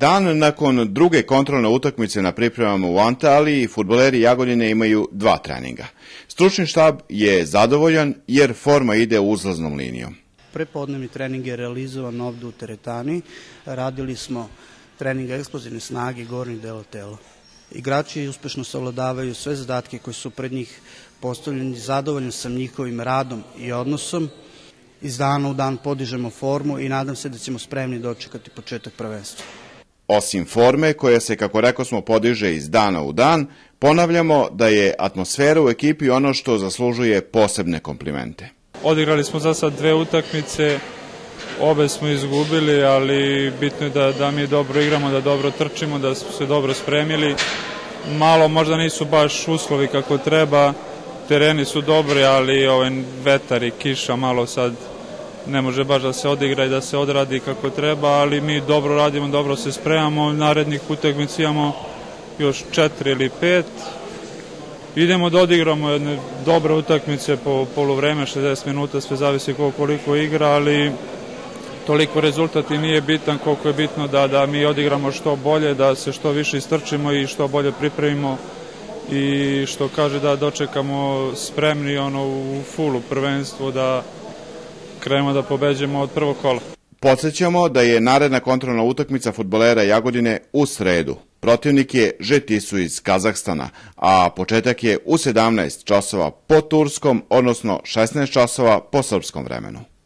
Dan nakon druge kontrolne utakmice na pripremama u Antaliji, futboleri Jagodine imaju dva treninga. Stručni štab je zadovoljan jer forma ide uzlaznom linijom. Prepodnevni trening je realizovan ovde u teretani. Radili smo treninga eksplozivne snage gornjih dela tela. Igrači uspešno savladavaju sve zadatke koji su pred njih postavljeni. Zadovoljan sam njihovim radom i odnosom. Iz dana u dan podižemo formu i nadam se da ćemo spremni dočekati početak prvenstva. Osim forme koja se, kako rekao smo, podiže iz dana u dan, ponavljamo da je atmosfera u ekipi ono što zaslužuje posebne komplimente. Odigrali smo za sad dve utakmice, obe smo izgubili, ali bitno je da, da mi dobro igramo, da dobro trčimo, da smo se dobro spremili. Malo možda nisu baš uslovi kako treba, tereni su dobri, ali ovaj, vetar i kiša malo sad ne može baš da se odigra i da se odradi kako treba, ali mi dobro radimo, dobro se spremamo, narednih utakmica imamo još četiri ili pet. Idemo da odigramo jedne dobre utakmice po polovreme, 60 minuta, sve zavisi koliko igra, ali toliko rezultat i nije bitan koliko je bitno da, da mi odigramo što bolje, da se što više istrčimo i što bolje pripremimo i što kaže da dočekamo spremni ono u fulu prvenstvo da krenemo da pobeđemo od prvog kola. Podsećamo da je naredna kontrolna utakmica futbolera Jagodine u sredu. Protivnik je Žetisu iz Kazahstana, a početak je u 17 časova po turskom, odnosno 16 časova po srpskom vremenu.